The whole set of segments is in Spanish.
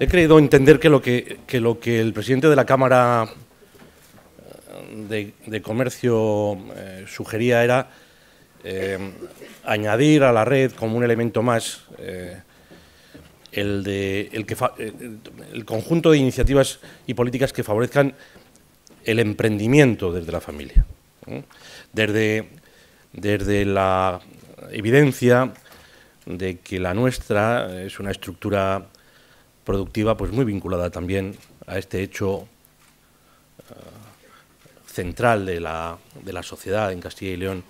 he creído entender que lo que, lo que el presidente de la Cámara eh, de, Comercio eh, sugería era eh, añadir a la red como un elemento más el, de, que el conjunto de iniciativas y políticas que favorezcan el emprendimiento desde la familia. Desde, desde la evidencia de que la nuestra es una estructura productiva, pues muy vinculada también a este hecho eh, central de la, sociedad en Castilla y León,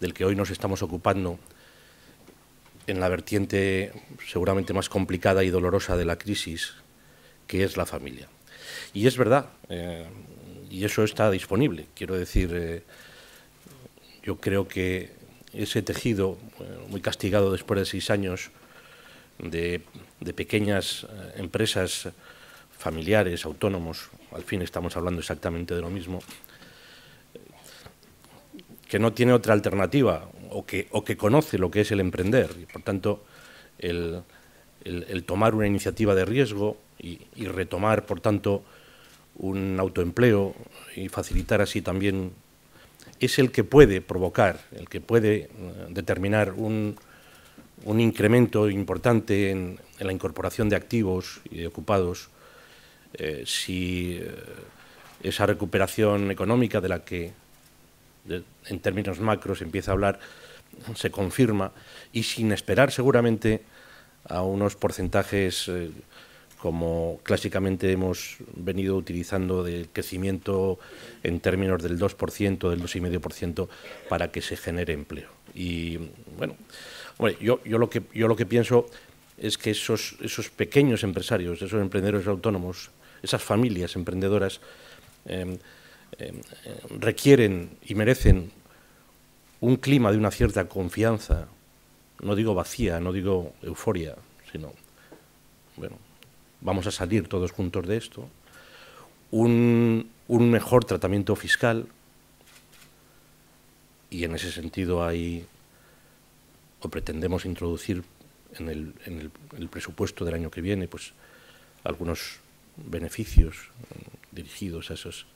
del que hoy nos estamos ocupando, en la vertiente seguramente más complicada y dolorosa de la crisis, que es la familia. Y es verdad, eh, y eso está disponible. Quiero decir, eh, yo creo que ese tejido, muy castigado después de seis años, de, pequeñas eh, empresas familiares, autónomos, al fin estamos hablando exactamente de lo mismo, que no tiene otra alternativa o que, o que conoce lo que es el emprender. Y, por tanto, el, tomar una iniciativa de riesgo y, retomar, por tanto, un autoempleo y facilitar así también, es el que puede provocar, el que puede eh, determinar un, un incremento importante en, la incorporación de activos y de ocupados, eh, si eh, esa recuperación económica de la que en términos macros empieza a hablar se confirma y sin esperar seguramente a unos porcentajes eh, como clásicamente hemos venido utilizando del crecimiento en términos del 2%, del 2,5% para que se genere empleo. Y bueno, bueno, yo, lo, que, yo lo que pienso es que esos, esos pequeños empresarios, esos emprendedores autónomos, esas familias emprendedoras, em, em, em, requieren y merecen un clima de una cierta confianza, no digo vacía, no digo euforia, sino, bueno, vamos a salir todos juntos de esto, un, un mejor tratamiento fiscal, y en ese sentido hay o pretendemos introducir en el, en el, presupuesto del año que viene pues algunos beneficios eh, dirigidos a esos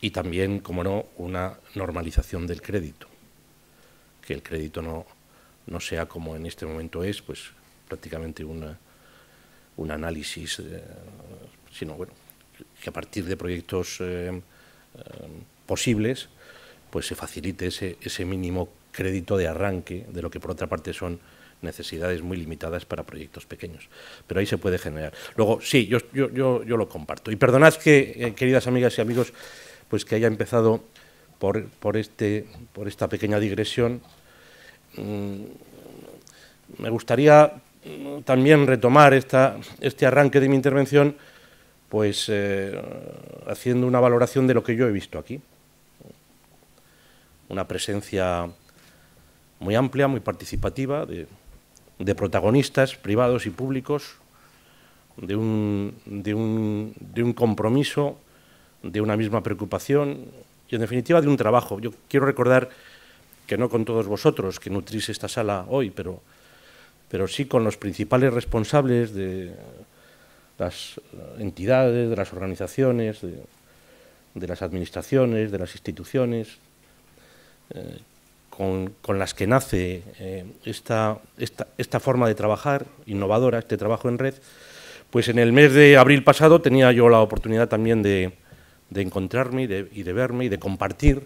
y también, como no, una normalización del crédito, que el crédito no, no sea como en este momento es, pues prácticamente una, un análisis, sino bueno, que a partir de proyectos eh, eh, posibles, pues se facilite ese, ese mínimo crédito de arranque de lo que por otra parte son necesidades muy limitadas para proyectos pequeños. Pero ahí se puede generar. Luego, sí, yo, yo, yo, lo comparto. Y perdonad que, eh, queridas amigas y amigos, pues que haya empezado por, por, este, por esta pequeña digresión. Mm, me gustaría mm, también retomar esta, este arranque de mi intervención, pues eh, haciendo una valoración de lo que yo he visto aquí. Una presencia muy amplia, muy participativa, de, protagonistas privados y públicos, de un, compromiso, de una misma preocupación y, en definitiva, de un trabajo. Yo quiero recordar que no con todos vosotros que nutrís esta sala hoy, pero, pero sí con los principales responsables de las entidades, de las organizaciones, de, las administraciones, de las instituciones, eh, con, las que nace eh, esta, esta, forma de trabajar innovadora, este trabajo en red, pues en el mes de abril pasado tenía yo la oportunidad también de, encontrarme y de, verme y de compartir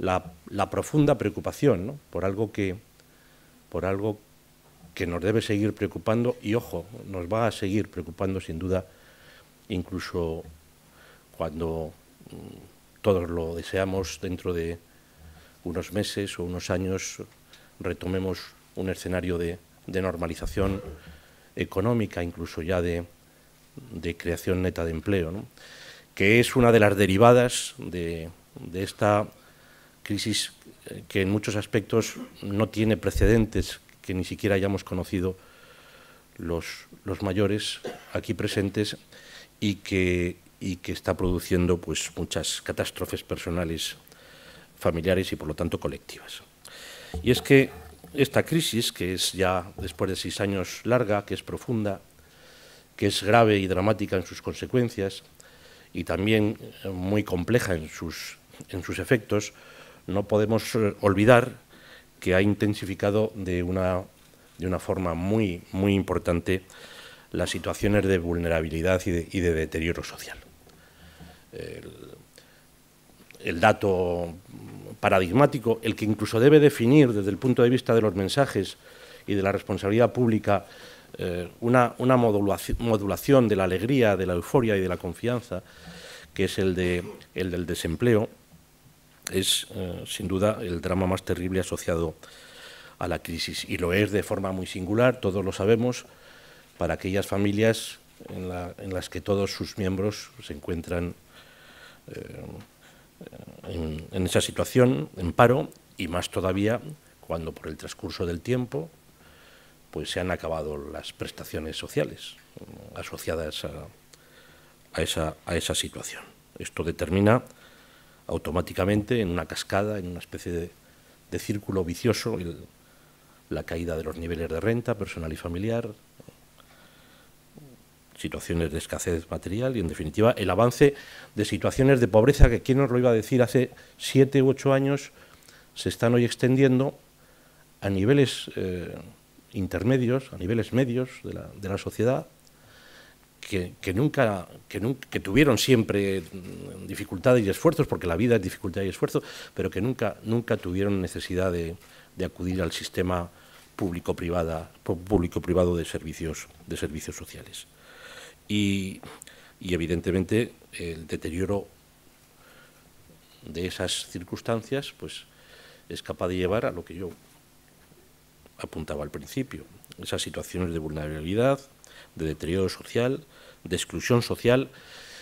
la, profunda preocupación por algo que por algo que nos debe seguir preocupando y ojo, nos va a seguir preocupando sin duda incluso cuando mm, todos lo deseamos dentro de unos meses o unos años retomemos un escenario de, normalización económica, incluso ya de, creación neta de empleo, que es una de las derivadas de, esta crisis eh, que en muchos aspectos no tiene precedentes, que ni siquiera hayamos conocido los, mayores aquí presentes y que, y que está produciendo pues, muchas catástrofes personales familiares y por lo tanto colectivas. Y es que esta crisis, que es ya después de seis años larga, que es profunda, que es grave y dramática en sus consecuencias y también eh, muy compleja en sus, en sus efectos, no podemos eh, olvidar que ha intensificado de una, de una forma muy, muy importante las situaciones de vulnerabilidad y de, deterioro social. el dato paradigmático, el que incluso debe definir desde el punto de vista de los mensajes y de la responsabilidad pública eh, una, modulación, de la alegría, de la euforia y de la confianza, que es el, del desempleo, es eh, sin duda el drama más terrible asociado a la crisis. Y lo es de forma muy singular, todos lo sabemos, para aquellas familias en, las que todos sus miembros se encuentran eh, en, esa situación, en paro, y más todavía cuando por el transcurso del tiempo pues se han acabado las prestaciones sociales asociadas a, esa, situación. Esto determina automáticamente en una cascada, en una especie de, de círculo vicioso, la caída de los niveles de renta personal y familiar, situaciones de escasez material y, en definitiva, el avance de situaciones de pobreza que, ¿quién nos lo iba a decir hace siete u ocho años? Se están hoy extendiendo a niveles eh, intermedios, a niveles medios de la, sociedad, que, nunca, que, nunca, tuvieron siempre mm, dificultades y esfuerzos, porque la vida es dificultad y esfuerzo, pero que nunca, nunca tuvieron necesidad de, acudir al sistema público privada público -privado de, servicios, de servicios sociales y, evidentemente el deterioro de esas circunstancias pues es capaz de llevar a lo que yo apuntaba al principio, esas situaciones de vulnerabilidad, de deterioro social, de exclusión social,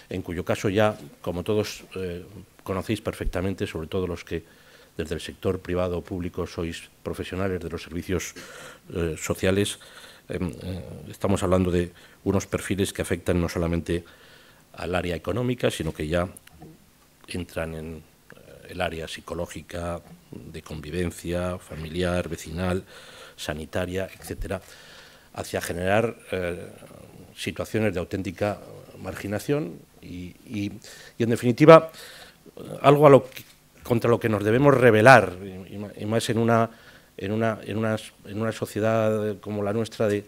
en cuyo caso ya, como todos eh, conocéis perfectamente, sobre todo los que desde el sector privado o público sois profesionales de los servicios eh, sociales, em, eh, estamos hablando de unos perfiles que afectan no solamente al área económica, sino que ya entran en eh, el área psicológica, de convivencia, familiar, vecinal, sanitaria, etcétera, hacia generar eh, situaciones de auténtica marginación y, en definitiva, algo a lo contra lo que nos debemos rebelar, y, más en una, en, una, en, una, en una sociedad como la nuestra de,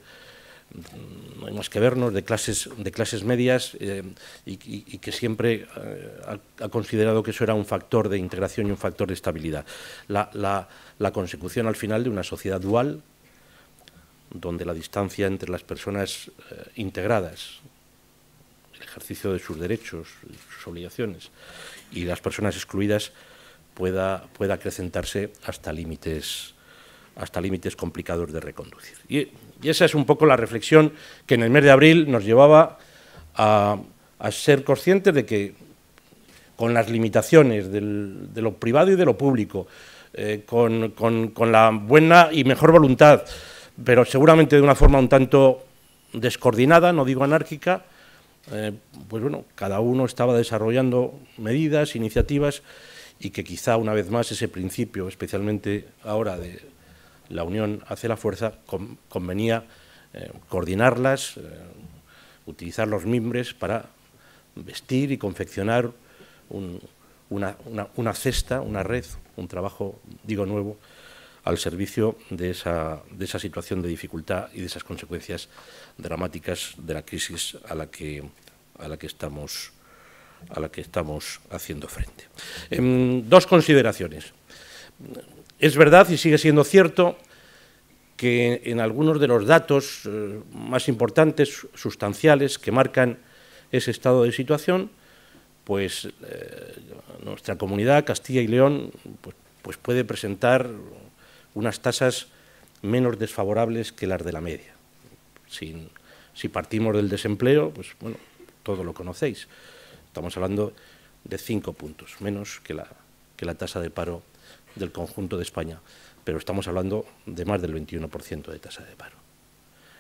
...no hay más que vernos, de clases, de clases medias eh, y, que siempre eh, ha, considerado que eso era un factor de integración y un factor de estabilidad. La, consecución al final de una sociedad dual donde la distancia entre las personas eh, integradas, el ejercicio de sus derechos, sus obligaciones y las personas excluidas pueda, pueda acrecentarse hasta límites hasta límites complicados de reconducir. Y esa es un poco la reflexión que en el mes de abril nos llevaba a, ser conscientes de que con las limitaciones de lo privado y de lo público, eh, con, la buena y mejor voluntad, pero seguramente de una forma un tanto descoordinada, no digo anárquica, eh, pues bueno, cada uno estaba desarrollando medidas, iniciativas y que quizá una vez más ese principio, especialmente ahora de la unión hace la fuerza, convenía eh, coordinarlas, eh, utilizar los mimbres para vestir y confeccionar una, cesta, una red, un trabajo, digo nuevo, al servicio de esa, situación de dificultad y de esas consecuencias dramáticas de la crisis a la que, estamos haciendo frente. Em, dos consideraciones. Es verdad y sigue siendo cierto que en algunos de los datos eh, más importantes, sustanciales, que marcan ese estado de situación, pues eh, nuestra comunidad, Castilla y León, pues, pues, puede presentar unas tasas menos desfavorables que las de la media. Si, si partimos del desempleo, pues bueno, todo lo conocéis. Estamos hablando de cinco puntos, menos que la, que la tasa de paro del conjunto de España, pero estamos hablando de más del 21% de tasa de paro.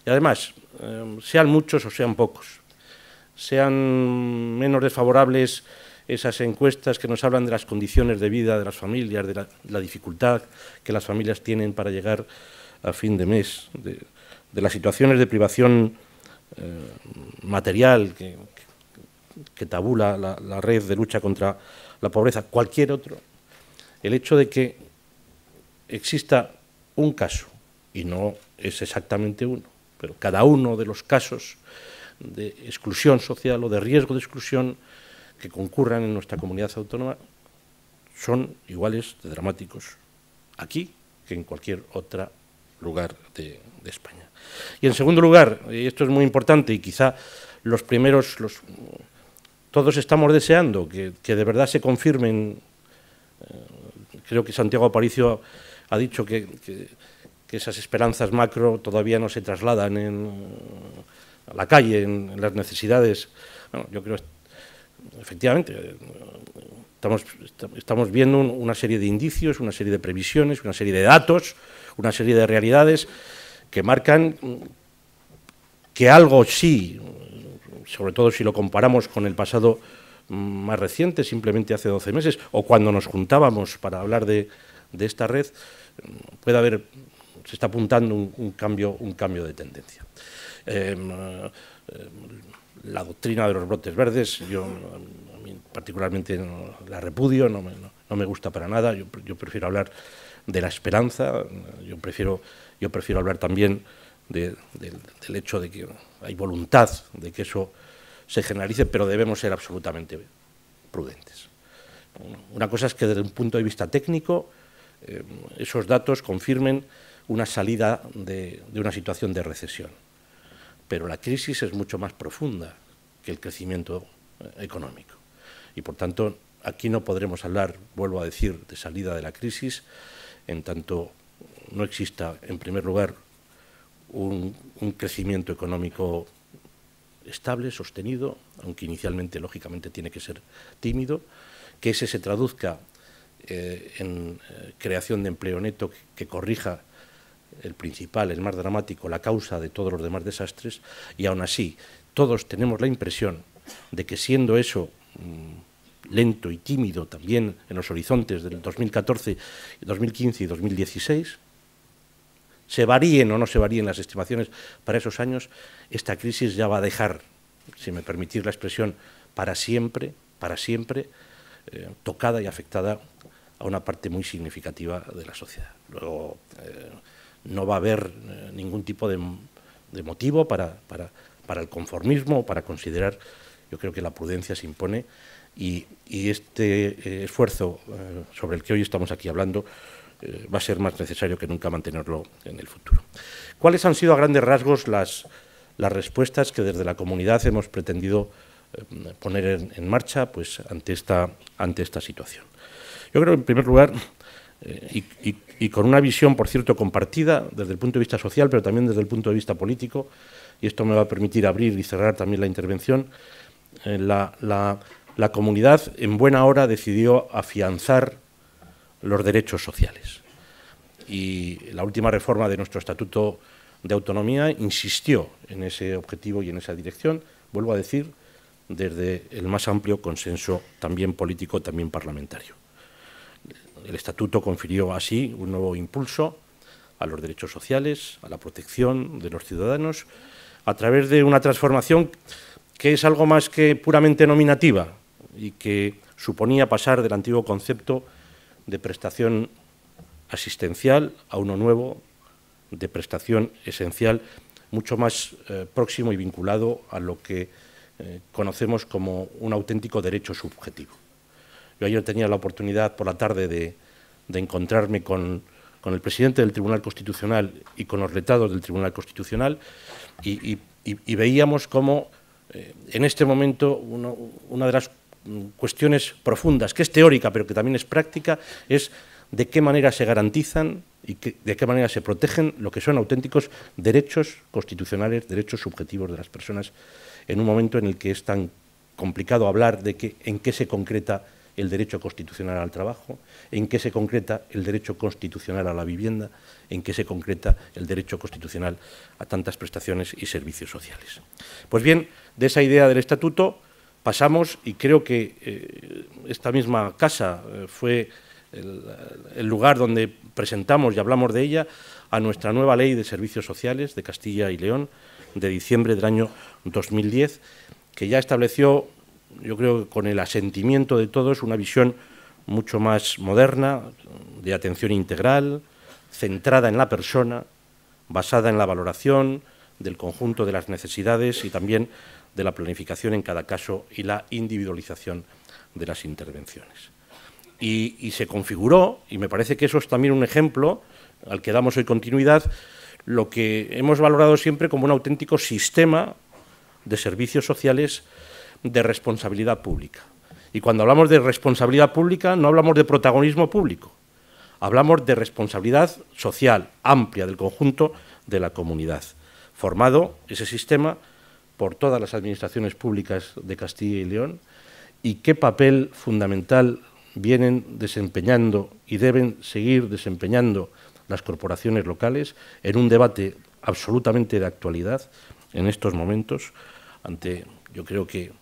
Y además, em, sean muchos o sean pocos, sean menos desfavorables esas encuestas que nos hablan de las condiciones de vida de las familias, de la, dificultad que las familias tienen para llegar a fin de mes, de, las situaciones de privación eh, material que, tabula la red de lucha contra la pobreza, cualquier otro el hecho de que exista un caso, y no es exactamente uno, pero cada uno de los casos de exclusión social o de riesgo de exclusión que concurran en nuestra comunidad autónoma son iguales de dramáticos aquí que en cualquier otro lugar de, España. Y en segundo lugar, y esto es muy importante y quizá los primeros, los, todos estamos deseando que, de verdad se confirmen eh, creo que Santiago Aparicio ha dicho que, esas esperanzas macro todavía no se trasladan a la calle, en, las necesidades. Bueno, yo creo, efectivamente, estamos, estamos viendo una serie de indicios, una serie de previsiones, una serie de datos, una serie de realidades que marcan que algo sí, sobre todo si lo comparamos con el pasado más reciente, simplemente hace 12 meses, o cuando nos juntábamos para hablar de, esta red, puede haber, se está apuntando un, cambio, un cambio de tendencia. Em, eh, la doctrina de los brotes verdes, yo particularmente la repudio, no me, gusta para nada, yo, prefiero hablar de la esperanza, yo prefiero, yo prefiero hablar también del hecho de que hay voluntad de que eso se generalice, pero debemos ser absolutamente prudentes. Una cosa es que desde un punto de vista técnico eh, esos datos confirmen una salida de, una situación de recesión, pero la crisis es mucho más profunda que el crecimiento eh, económico y por tanto aquí no podremos hablar, vuelvo a decir, de salida de la crisis en tanto no exista, en primer lugar, un crecimiento económico estable, sostenido, aunque inicialmente, lógicamente, tiene que ser tímido, que ese se traduzca eh, en eh, creación de empleo neto que, corrija el principal, el más dramático, la causa de todos los demás desastres, y aún así todos tenemos la impresión de que siendo eso mm, lento y tímido también en los horizontes del 2014, 2015 y 2016, se varíen o no se varíen las estimaciones para esos años, esta crisis ya va a dejar, si me permitís la expresión, para siempre, para siempre, eh, tocada y afectada a una parte muy significativa de la sociedad. Luego, eh, no va a haber eh, ningún tipo de, motivo para, para, el conformismo o para considerar, yo creo que la prudencia se impone y este esfuerzo sobre el que hoy estamos aquí hablando va a ser más necesario que nunca mantenerlo en el futuro. ¿Cuáles han sido a grandes rasgos las, respuestas que desde la comunidad hemos pretendido eh, poner en, marcha pues, ante, esta, ante esta situación? Yo creo, en primer lugar, eh, y, con una visión, por cierto, compartida desde el punto de vista social, pero también desde el punto de vista político, y esto me va a permitir abrir y cerrar también la intervención, eh, la, la, la comunidad en buena hora decidió afianzar los derechos sociales. Y la última reforma de nuestro Estatuto de Autonomía insistió en ese objetivo y en esa dirección, vuelvo a decir, desde el más amplio consenso también político, también parlamentario. El Estatuto confirió así un nuevo impulso a los derechos sociales, a la protección de los ciudadanos, a través de una transformación que es algo más que puramente nominativa y que suponía pasar del antiguo concepto de prestación asistencial a uno nuevo de prestación esencial, mucho más eh, próximo y vinculado a lo que eh, conocemos como un auténtico derecho subjetivo. Yo ayer tenía la oportunidad por la tarde de, encontrarme con, el presidente del Tribunal Constitucional y con los retados del Tribunal Constitucional y, veíamos cómo eh, en este momento una de las cuestiones profundas, que es teórica, pero que también es práctica, es de qué manera se garantizan y de qué manera se protegen lo que son auténticos derechos constitucionales, derechos subjetivos de las personas, en un momento en el que es tan complicado hablar de que, en qué se concreta el derecho constitucional al trabajo, en qué se concreta el derecho constitucional a la vivienda, en qué se concreta el derecho constitucional a tantas prestaciones y servicios sociales. Pues bien, de esa idea del estatuto pasamos, y creo que eh, esta misma casa eh, fue el, el, lugar donde presentamos y hablamos de ella, a nuestra nueva ley de servicios sociales de Castilla y León de diciembre del año 2010, que ya estableció, yo creo que con el asentimiento de todos, una visión mucho más moderna, de atención integral, centrada en la persona, basada en la valoración del conjunto de las necesidades y también de la planificación en cada caso y la individualización de las intervenciones. Y, se configuró, y me parece que eso es también un ejemplo al que damos hoy continuidad, lo que hemos valorado siempre como un auténtico sistema de servicios sociales de responsabilidad pública. Y cuando hablamos de responsabilidad pública no hablamos de protagonismo público, hablamos de responsabilidad social amplia del conjunto de la comunidad, formado ese sistema por todas las administraciones públicas de Castilla y León y qué papel fundamental vienen desempeñando y deben seguir desempeñando las corporaciones locales en un debate absolutamente de actualidad en estos momentos ante, yo creo que,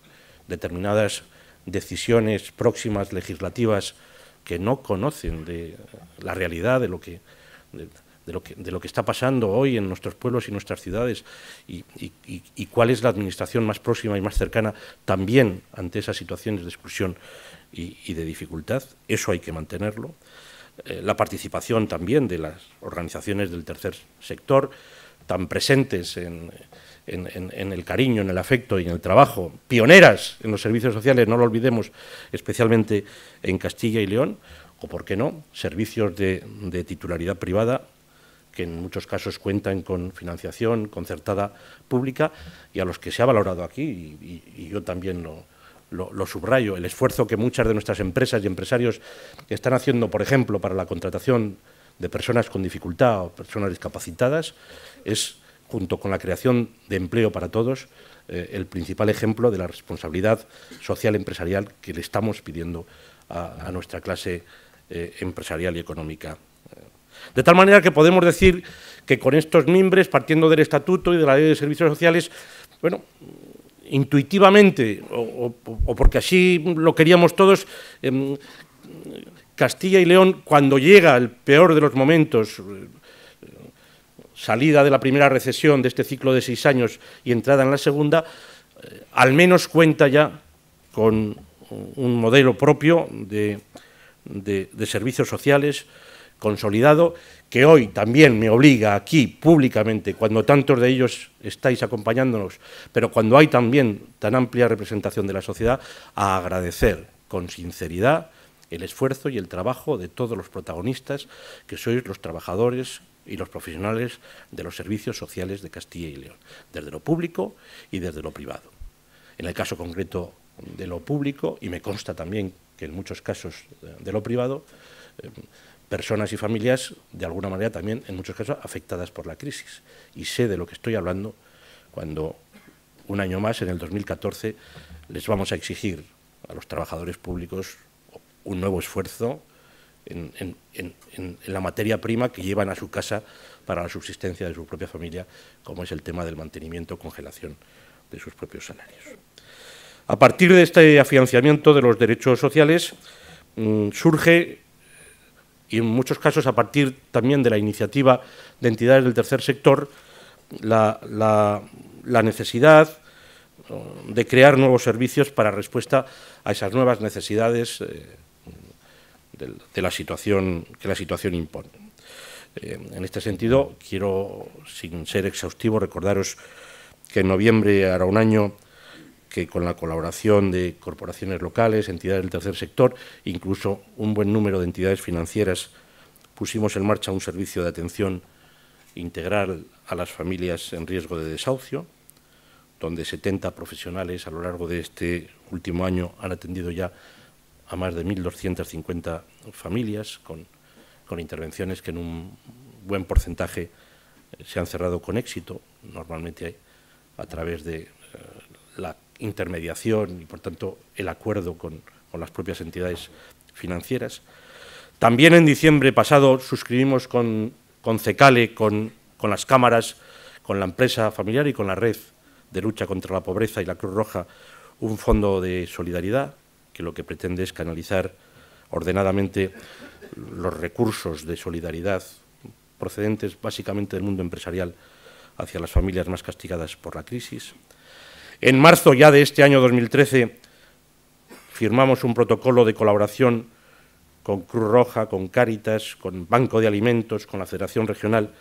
determinadas decisiones próximas legislativas que no conocen de la realidad de lo que de lo que, está pasando hoy en nuestros pueblos y nuestras ciudades y, cuál es la administración más próxima y más cercana también ante esas situaciones de exclusión y, de dificultad. Eso hay que mantenerlo. Eh, la participación también de las organizaciones del tercer sector, tan presentes en, el cariño, en el afecto y en el trabajo, pioneras en los servicios sociales, no lo olvidemos, especialmente en Castilla y León, o por qué no, servicios de titularidad privada que en muchos casos cuentan con financiación concertada pública y a los que se ha valorado aquí, y, yo también lo, subrayo, el esfuerzo que muchas de nuestras empresas y empresarios están haciendo, por ejemplo, para la contratación de personas con dificultad o personas discapacitadas, es, junto con la creación de empleo para todos, eh, el principal ejemplo de la responsabilidad social empresarial que le estamos pidiendo a, nuestra clase eh, empresarial y económica de tal manera que podemos decir que con estos mimbres, partiendo del Estatuto y de la Ley de Servicios Sociales, bueno, intuitivamente, o, porque así lo queríamos todos, em, Castilla y León, cuando llega el peor de los momentos, eh, salida de la primera recesión de este ciclo de seis años y entrada en la segunda, eh, al menos cuenta ya con un modelo propio de servicios sociales, consolidado que hoy también me obliga aquí públicamente, cuando tantos de ellos estáis acompañándonos, pero cuando hay también tan amplia representación de la sociedad, a agradecer con sinceridad el esfuerzo y el trabajo de todos los protagonistas, que sois los trabajadores y los profesionales de los servicios sociales de Castilla y León, desde lo público y desde lo privado. En el caso concreto de lo público, y me consta también que en muchos casos de lo privado, em, personas y familias, de alguna manera también, en muchos casos, afectadas por la crisis. Y sé de lo que estoy hablando cuando un año más, en el 2014, les vamos a exigir a los trabajadores públicos un nuevo esfuerzo en, la materia prima que llevan a su casa para la subsistencia de su propia familia, como es el tema del mantenimiento, congelación de sus propios salarios. A partir de este afianzamiento de los derechos sociales mm, surge y en muchos casos a partir también de la iniciativa de entidades del tercer sector, la, necesidad eh, de crear nuevos servicios para respuesta a esas nuevas necesidades eh, de, la situación que la situación impone. Eh, en este sentido, quiero, sin ser exhaustivo, recordaros que en noviembre hará un año que con la colaboración de corporaciones locales, entidades del tercer sector, incluso un buen número de entidades financieras, pusimos en marcha un servicio de atención integral a las familias en riesgo de desahucio, donde 70 profesionales a lo largo de este último año han atendido ya a más de 1.250 familias con, intervenciones que en un buen porcentaje eh, se han cerrado con éxito, normalmente a través de eh, la intermediación y, por tanto, el acuerdo con, las propias entidades financieras. También en diciembre pasado suscribimos con, con CECALE, con, con las cámaras, con la empresa familiar y con la red de lucha contra la pobreza y la Cruz Roja un fondo de solidaridad que lo que pretende es canalizar ordenadamente los recursos de solidaridad procedentes básicamente del mundo empresarial hacia las familias más castigadas por la crisis. En marzo ya de este año 2013 firmamos un protocolo de colaboración con Cruz Roja, con Cáritas, con Banco de Alimentos, con la Federación Regional,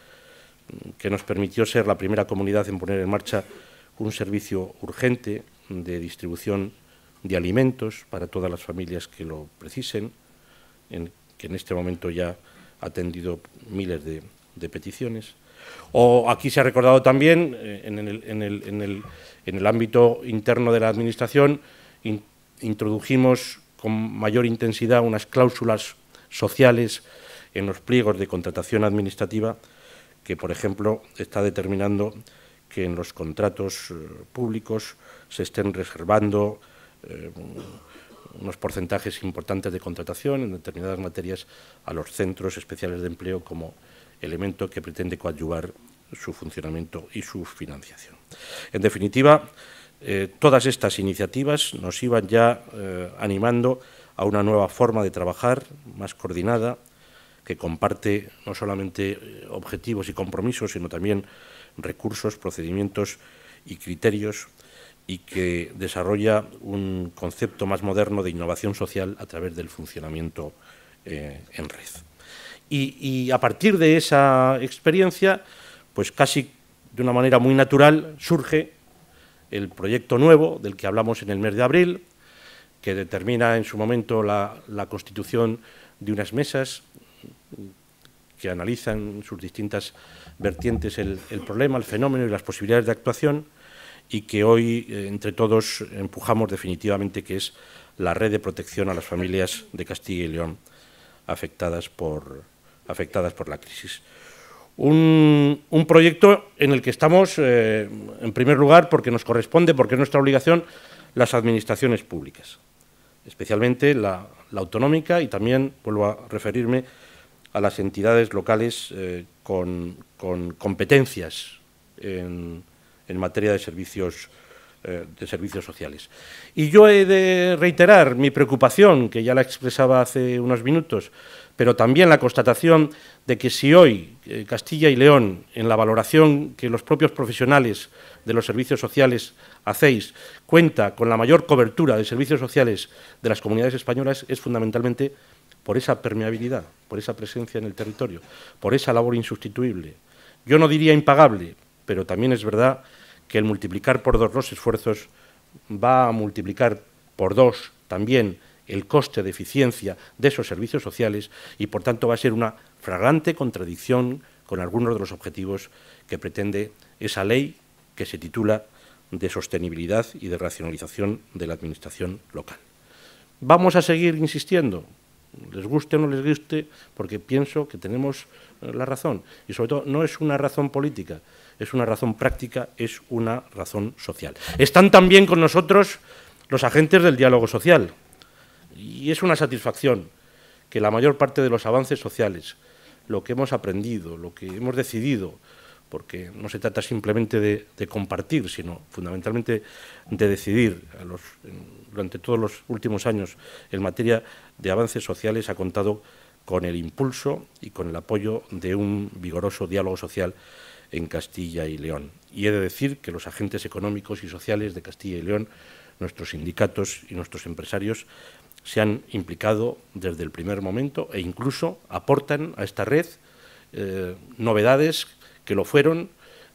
que nos permitió ser la primera comunidad en poner en marcha un servicio urgente de distribución de alimentos para todas las familias que lo precisen, que en este momento ya ha atendido miles de peticiones. O aquí se ha recordado también, eh, en el, ámbito interno de la Administración, introdujimos con mayor intensidad unas cláusulas sociales en los pliegos de contratación administrativa que, por ejemplo, está determinando que en los contratos eh, públicos se estén reservando eh, unos porcentajes importantes de contratación en determinadas materias a los centros especiales de empleo como elemento que pretende coadyuvar su funcionamiento y su financiación. En definitiva, eh, todas estas iniciativas nos iban ya eh, animando a una nueva forma de trabajar más coordinada, que comparte no solamente eh, objetivos y compromisos, sino también recursos, procedimientos y criterios, y que desarrolla un concepto más moderno de innovación social a través del funcionamiento en red y, a partir de esa experiencia, pues casi de una manera muy natural surge el proyecto nuevo del que hablamos en el mes de abril, que determina en su momento la, constitución de unas mesas que analizan sus distintas vertientes el, problema, el fenómeno y las posibilidades de actuación y que hoy eh, entre todos empujamos definitivamente que es la red de protección a las familias de Castilla y León afectadas por, afectadas por la crisis. Un, proyecto en el que estamos, eh, en primer lugar, porque nos corresponde, porque es nuestra obligación, las administraciones públicas, especialmente la, autonómica y también, vuelvo a referirme, a las entidades locales eh, con, competencias en, materia de servicios, eh, de servicios sociales. Y yo he de reiterar mi preocupación, que ya la expresaba hace unos minutos, pero también la constatación de que si hoy eh, Castilla y León, en la valoración que los propios profesionales de los servicios sociales hacéis, cuenta con la mayor cobertura de servicios sociales de las comunidades españolas, es fundamentalmente por esa permeabilidad, por esa presencia en el territorio, por esa labor insustituible. Yo no diría impagable, pero también es verdad que el multiplicar por dos los esfuerzos va a multiplicar por dos también el coste de eficiencia de esos servicios sociales y, por tanto, va a ser una flagrante contradicción con algunos de los objetivos que pretende esa ley que se titula de sostenibilidad y de racionalización de la Administración local. Vamos a seguir insistiendo, les guste o no les guste, porque pienso que tenemos eh, la razón. Y sobre todo, no es una razón política, es una razón práctica, es una razón social. Están también con nosotros los agentes del diálogo social, y es una satisfacción que la mayor parte de los avances sociales, lo que hemos aprendido, lo que hemos decidido, porque no se trata simplemente de, compartir, sino fundamentalmente de decidir. durante todos los últimos años, en materia de avances sociales, ha contado con el impulso y con el apoyo de un vigoroso diálogo social en Castilla y León. Y he de decir que los agentes económicos y sociales de Castilla y León, nuestros sindicatos y nuestros empresarios se han implicado desde el primer momento e incluso aportan a esta red eh, novedades que lo fueron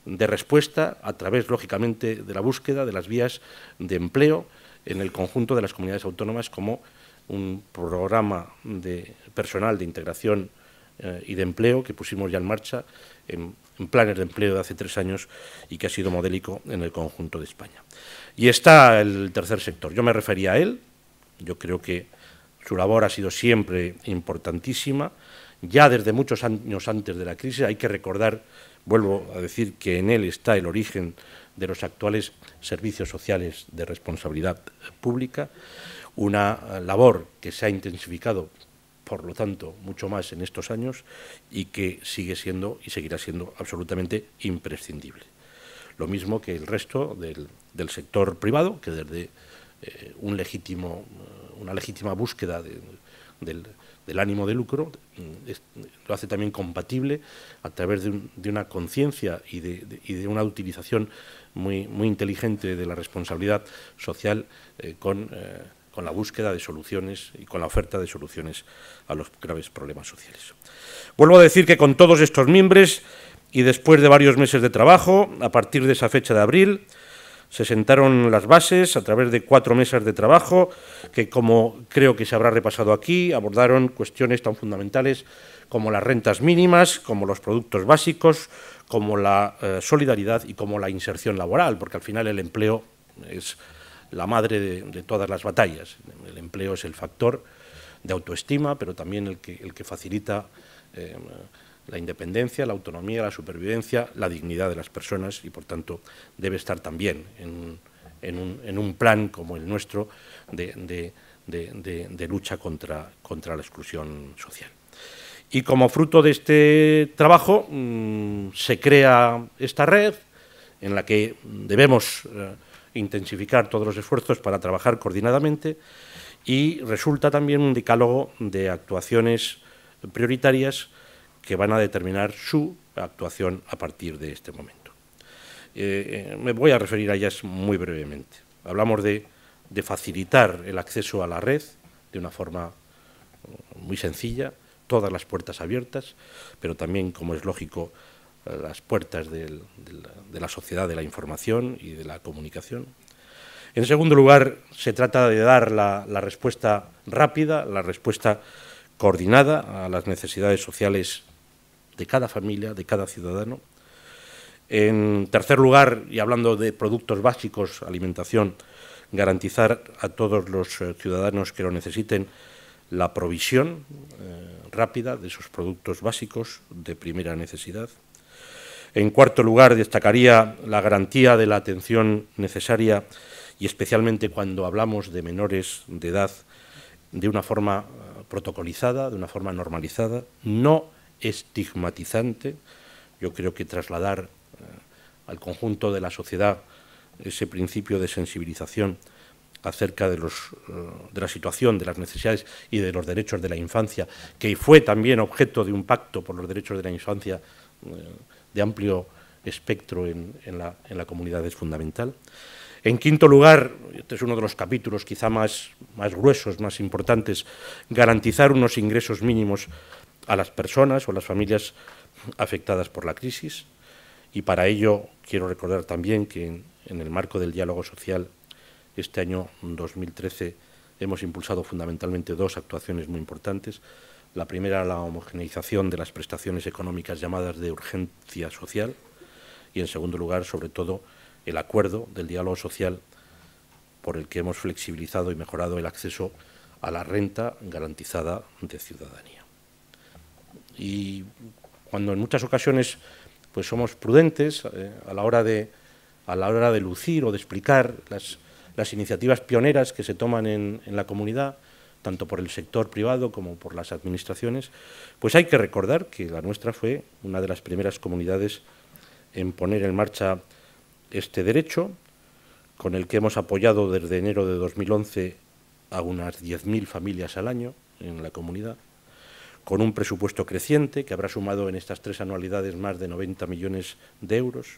de respuesta a través, lógicamente, de la búsqueda de las vías de empleo en el conjunto de las comunidades autónomas como un programa de personal de integración eh, y de empleo que pusimos ya en marcha en, en, planes de empleo de hace tres años y que ha sido modélico en el conjunto de España. Y está el tercer sector. Yo me refería a él, yo creo que su labor ha sido siempre importantísima, ya desde muchos años antes de la crisis. Hay que recordar, vuelvo a decir, que en él está el origen de los actuales servicios sociales de responsabilidad pública, una labor que se ha intensificado, por lo tanto, mucho más en estos años y que sigue siendo y seguirá siendo absolutamente imprescindible. Lo mismo que el resto del, sector privado, que desde eh, eh, una legítima búsqueda del, ánimo de lucro, mm, lo hace también compatible a través de, una conciencia y de, una utilización muy, inteligente de la responsabilidad social eh, con la búsqueda de soluciones y con la oferta de soluciones a los graves problemas sociales. Vuelvo a decir que con todos estos miembros y después de varios meses de trabajo, a partir de esa fecha de abril, se sentaron las bases a través de cuatro mesas de trabajo que, como creo que se habrá repasado aquí, abordaron cuestiones tan fundamentales como las rentas mínimas, como los productos básicos, como la eh, solidaridad y como la inserción laboral, porque al final el empleo es la madre de, todas las batallas. El empleo es el factor de autoestima, pero también el que, el que facilita eh, la independencia, la autonomía, la supervivencia, la dignidad de las personas y, por tanto, debe estar también en, un, plan como el nuestro de, lucha contra, la exclusión social. Y como fruto de este trabajo mm, se crea esta red en la que debemos eh, intensificar todos los esfuerzos para trabajar coordinadamente y resulta también un decálogo de actuaciones prioritarias que van a determinar su actuación a partir de este momento. Eh, me voy a referir a ellas muy brevemente. Hablamos de, facilitar el acceso a la red de una forma eh, muy sencilla, todas las puertas abiertas, pero también, como es lógico, eh, las puertas de, la, sociedad de la información y de la comunicación. En segundo lugar, se trata de dar la respuesta rápida, la respuesta coordinada a las necesidades sociales de cada familia, de cada ciudadano. En tercer lugar, y hablando de productos básicos, alimentación, garantizar a todos los eh, ciudadanos que lo necesiten la provisión eh, rápida de esos productos básicos de primera necesidad. En cuarto lugar, destacaría la garantía de la atención necesaria y especialmente cuando hablamos de menores de edad de una forma eh, protocolizada, de una forma normalizada, no estigmatizante. Yo creo que trasladar eh, al conjunto de la sociedad ese principio de sensibilización acerca de, los, eh, de la situación, de las necesidades y de los derechos de la infancia, que fue también objeto de un pacto por los derechos de la infancia eh, de amplio espectro en, en, la, en, la, comunidad es fundamental. En quinto lugar, este es uno de los capítulos quizá más, más gruesos, más importantes, garantizar unos ingresos mínimos a las personas o a las familias afectadas por la crisis. Y para ello quiero recordar también que en, en el marco del diálogo social este año 2013 hemos impulsado fundamentalmente dos actuaciones muy importantes. La primera, la homogeneización de las prestaciones económicas llamadas de urgencia social. Y en segundo lugar, sobre todo, el acuerdo del diálogo social por el que hemos flexibilizado y mejorado el acceso a la renta garantizada de ciudadanía y cuando en muchas ocasiones pues somos prudentes eh, a, la hora de, a la hora de lucir o de explicar las, iniciativas pioneras que se toman en, en, la comunidad, tanto por el sector privado como por las administraciones, pues hay que recordar que la nuestra fue una de las primeras comunidades en poner en marcha este derecho, con el que hemos apoyado desde enero de 2011 a unas 10.000 familias al año en la comunidad con un presupuesto creciente que habrá sumado en estas tres anualidades más de 90 millones de euros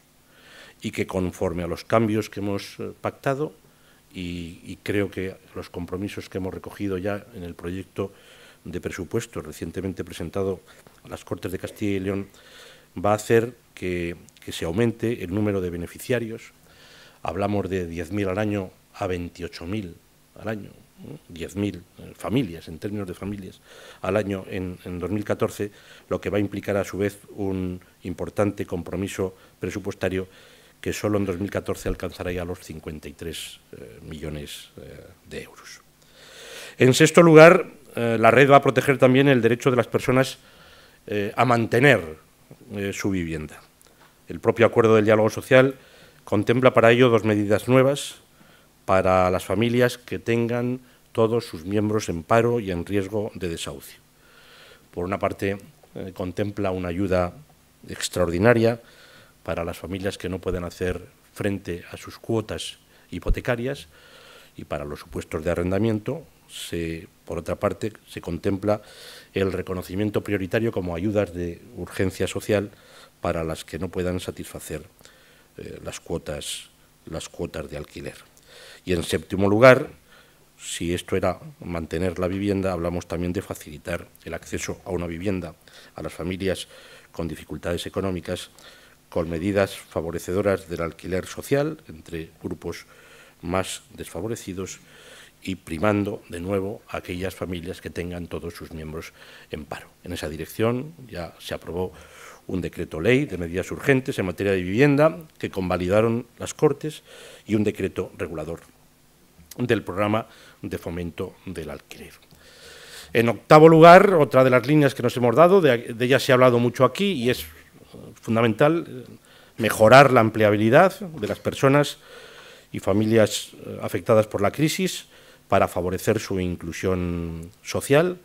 y que conforme a los cambios que hemos eh, pactado y, creo que los compromisos que hemos recogido ya en el proyecto de presupuesto recientemente presentado a las Cortes de Castilla y León, va a hacer que, que se aumente el número de beneficiarios. Hablamos de 10.000 al año a 28.000 al año, 10.000 eh, familias, en términos de familias, al año en, 2014, lo que va a implicar a su vez un importante compromiso presupuestario que solo en 2014 alcanzará ya los 53 eh, millones eh, de euros. En sexto lugar, la red va a proteger también el derecho de las personas a mantener su vivienda. El propio acuerdo del diálogo social contempla para ello dos medidas nuevas para las familias que tengan todos sus miembros en paro y en riesgo de desahucio. Por una parte, eh, contempla una ayuda extraordinaria para las familias que no pueden hacer frente a sus cuotas hipotecarias y para los supuestos de arrendamiento. por otra parte, se contempla el reconocimiento prioritario como ayudas de urgencia social para las que no puedan satisfacer eh, las cuotas de alquiler. Y en séptimo lugar, si esto era mantener la vivienda, hablamos también de facilitar el acceso a una vivienda a las familias con dificultades económicas con medidas favorecedoras del alquiler social entre grupos más desfavorecidos y primando de nuevo a aquellas familias que tengan todos sus miembros en paro. En esa dirección ya se aprobó un decreto ley de medidas urgentes en materia de vivienda que convalidaron las Cortes y un decreto regulador del programa de fomento del alquiler. En octavo lugar, otra de las líneas que nos hemos dado, de, ella ellas se ha hablado mucho aquí y es fundamental eh, mejorar la empleabilidad de las personas y familias eh, afectadas por la crisis para favorecer su inclusión social.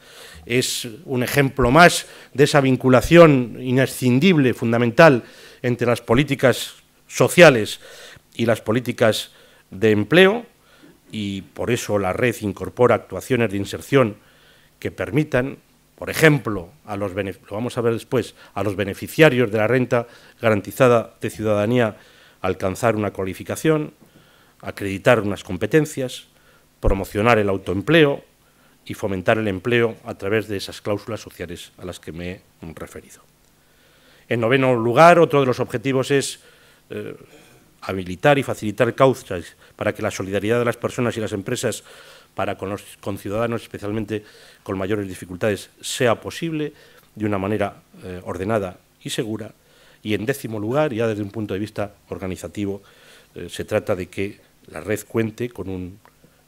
Es un ejemplo más de esa vinculación inescindible, fundamental, entre las políticas sociales y las políticas de empleo y por eso la red incorpora actuaciones de inserción que permitan, por ejemplo, a los lo vamos a ver después, a los beneficiarios de la renta garantizada de ciudadanía alcanzar una cualificación, acreditar unas competencias, promocionar el autoempleo y fomentar el empleo a través de esas cláusulas sociales a las que me he referido. En noveno lugar, otro de los objetivos es eh, habilitar y facilitar cauces para que la solidaridad de las personas y las empresas para con los con ciudadanos, especialmente con mayores dificultades, sea posible de una manera eh, ordenada y segura. Y en décimo lugar, ya desde un punto de vista organizativo, eh, se trata de que la red cuente con un,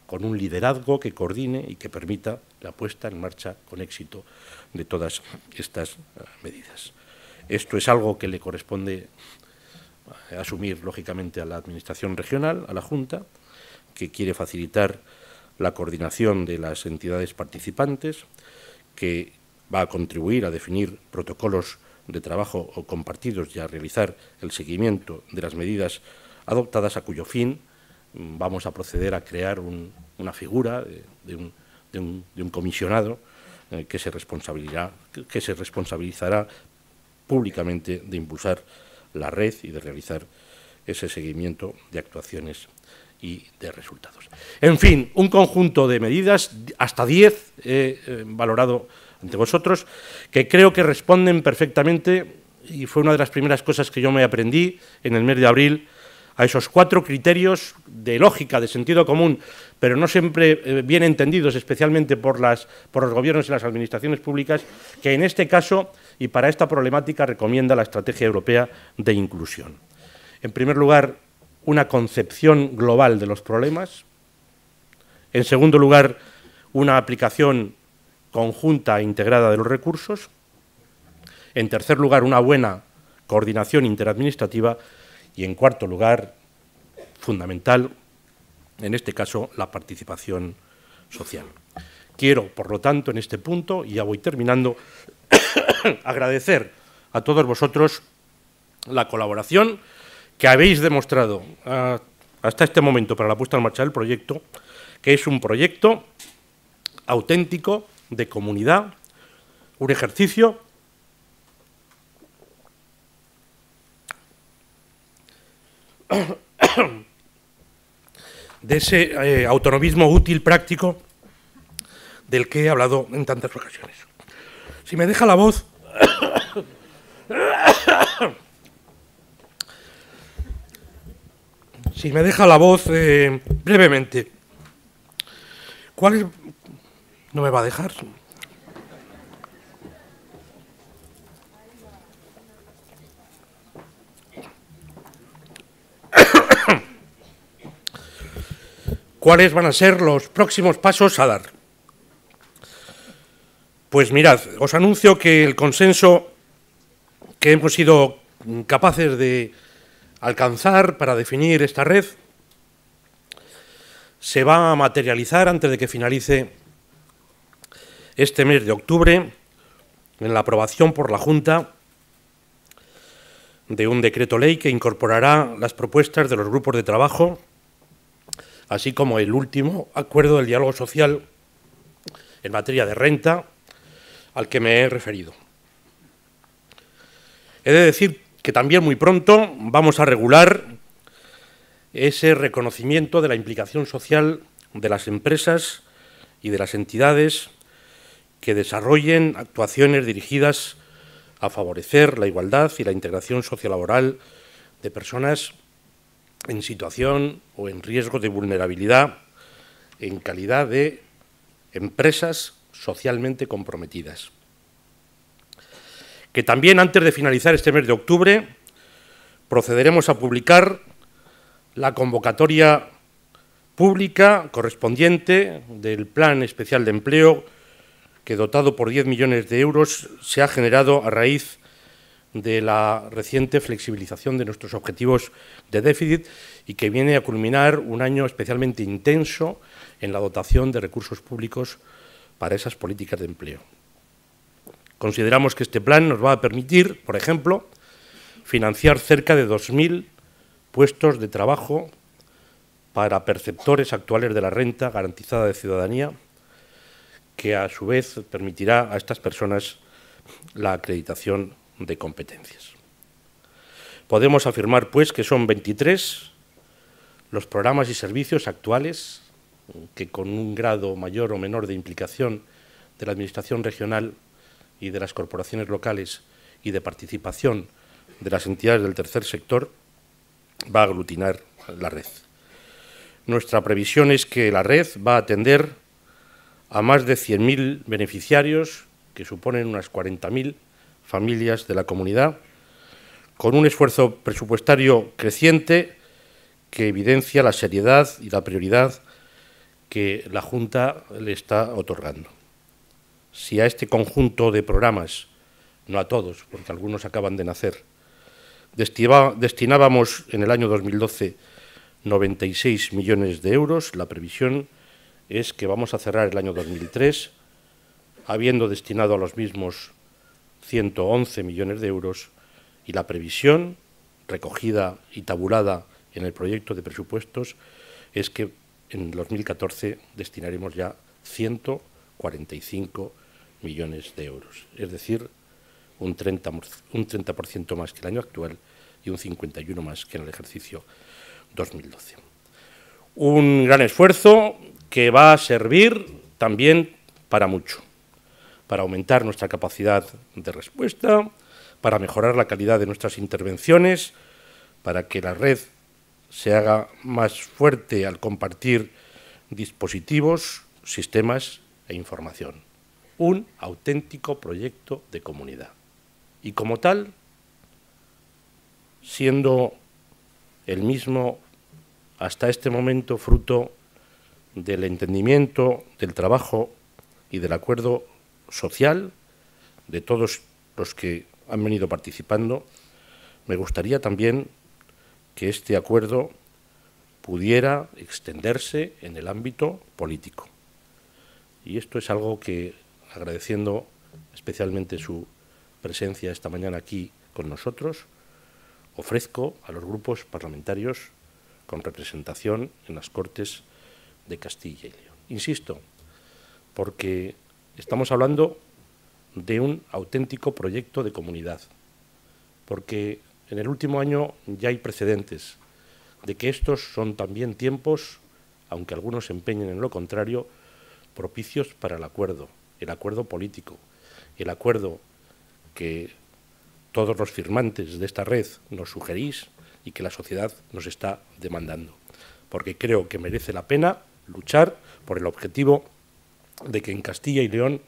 con un liderazgo que coordine y que permita la puesta en marcha con éxito de todas estas eh, medidas. Esto es algo que le corresponde eh, asumir lógicamente a la Administración regional, a la Junta, que quiere facilitar la coordinación de las entidades participantes, que va a contribuir a definir protocolos de trabajo o compartidos y a realizar el seguimiento de las medidas adoptadas a cuyo fin mm, vamos a proceder a crear una figura de, un, comisionado eh, que se responsabilizará públicamente de impulsar la red y de realizar ese seguimiento de actuaciones y de resultados. En fin, un conjunto de medidas, hasta 10 he eh, valorado ante vosotros, que creo que responden perfectamente, y fue una de las primeras cosas que yo me aprendí en el mes de abril, a esos cuatro criterios de lógica, de sentido común, pero no siempre eh, bien entendidos, especialmente por, las, por los gobiernos y las administraciones públicas, que en este caso y para esta problemática recomienda la Estrategia Europea de Inclusión. En primer lugar, una concepción global de los problemas. En segundo lugar, una aplicación conjunta e integrada de los recursos. En tercer lugar, una buena coordinación interadministrativa. Y en cuarto lugar, fundamental, en este caso, la participación social. Quiero, por lo tanto, en este punto, y ya voy terminando, agradecer a todos vosotros la colaboración que habéis demostrado ah, hasta este momento para la puesta en marcha del proyecto, que es un proyecto auténtico de comunidad, un ejercicio de ese eh, autonomismo útil, práctico, del que he hablado en tantas ocasiones. Si me deja la voz... si me deja la voz eh, brevemente. ¿Cuál No me va a dejar. ¿Cuáles van a ser los próximos pasos a dar? Pues mirad, os anuncio que el consenso que hemos sido capaces de alcanzar para definir esta red se va a materializar antes de que finalice este mes de octubre en la aprobación por la Junta de un decreto ley que incorporará las propuestas de los grupos de trabajo, así como el último acuerdo del diálogo social en materia de renta al que me he referido. He de decir que también muy pronto vamos a regular ese reconocimiento de la implicación social de las empresas y de las entidades que desarrollen actuaciones dirigidas a favorecer la igualdad y la integración sociolaboral de personas en situación o en riesgo de vulnerabilidad en calidad de empresas socialmente comprometidas. Que también antes de finalizar este mes de octubre procederemos a publicar la convocatoria pública correspondiente del Plan Especial de Empleo que dotado por 10 millones de euros se ha generado a raíz de la reciente flexibilización de nuestros objetivos de déficit y que viene a culminar un año especialmente intenso en la dotación de recursos públicos para esas políticas de empleo. Consideramos que este plan nos va a permitir, por ejemplo, financiar cerca de 2.000 puestos de trabajo para perceptores actuales de la renta garantizada de ciudadanía, que a su vez permitirá a estas personas la acreditación de competencias. Podemos afirmar, pues, que son 23 los programas y servicios actuales que con un grado mayor o menor de implicación de la Administración regional y de las corporaciones locales y de participación de las entidades del tercer sector, va a aglutinar la red. Nuestra previsión es que la red va a atender a más de 100.000 beneficiarios, que suponen unas 40.000 familias de la comunidad, con un esfuerzo presupuestario creciente que evidencia la seriedad y la prioridad que la Junta le está otorgando. Si a este conjunto de programas, no a todos, porque algunos acaban de nacer, destinábamos en el año 2012 96 millones de euros, la previsión es que vamos a cerrar el año 2003 habiendo destinado a los mismos 111 millones de euros y la previsión recogida y tabulada en el proyecto de presupuestos es que en 2014 destinaremos ya 145 millones de euros, es decir, un 30%, un 30 más que el año actual y un 51% más que en el ejercicio 2012. Un gran esfuerzo que va a servir también para mucho, para aumentar nuestra capacidad de respuesta, para mejorar la calidad de nuestras intervenciones, para que la red se haga más fuerte al compartir dispositivos, sistemas e información. Un auténtico proyecto de comunidad. Y como tal, siendo el mismo hasta este momento fruto del entendimiento, del trabajo y del acuerdo social de todos los que han venido participando, me gustaría también que este acuerdo pudiera extenderse en el ámbito político. Y esto es algo que, agradeciendo especialmente su presencia esta mañana aquí con nosotros, ofrezco a los grupos parlamentarios con representación en las Cortes de Castilla y León. Insisto, porque estamos hablando de un auténtico proyecto de comunidad, porque en el último año ya hay precedentes de que estos son también tiempos, aunque algunos empeñen en lo contrario, propicios para el acuerdo, el acuerdo político, el acuerdo que todos los firmantes de esta red nos sugerís y que la sociedad nos está demandando. Porque creo que merece la pena luchar por el objetivo de que en Castilla y León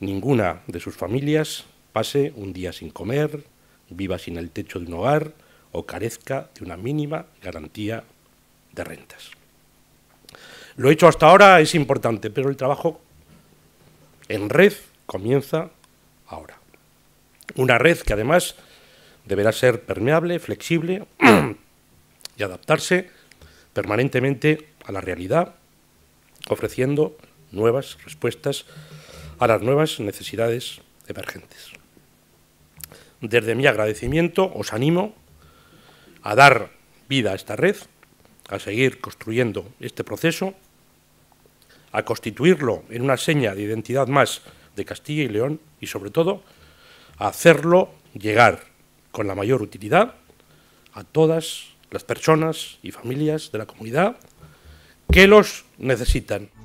ninguna de sus familias pase un día sin comer, viva sin el techo de un hogar o carezca de una mínima garantía de rentas. Lo hecho hasta ahora es importante, pero el trabajo en red comienza ahora. Una red que además deberá ser permeable, flexible y adaptarse permanentemente a la realidad, ofreciendo nuevas respuestas a las nuevas necesidades emergentes. Desde mi agradecimiento os animo a dar vida a esta red, a seguir construyendo este proceso, a constituirlo en una seña de identidad más de Castilla y León y sobre todo a hacerlo llegar con la mayor utilidad a todas las personas y familias de la comunidad que los necesitan.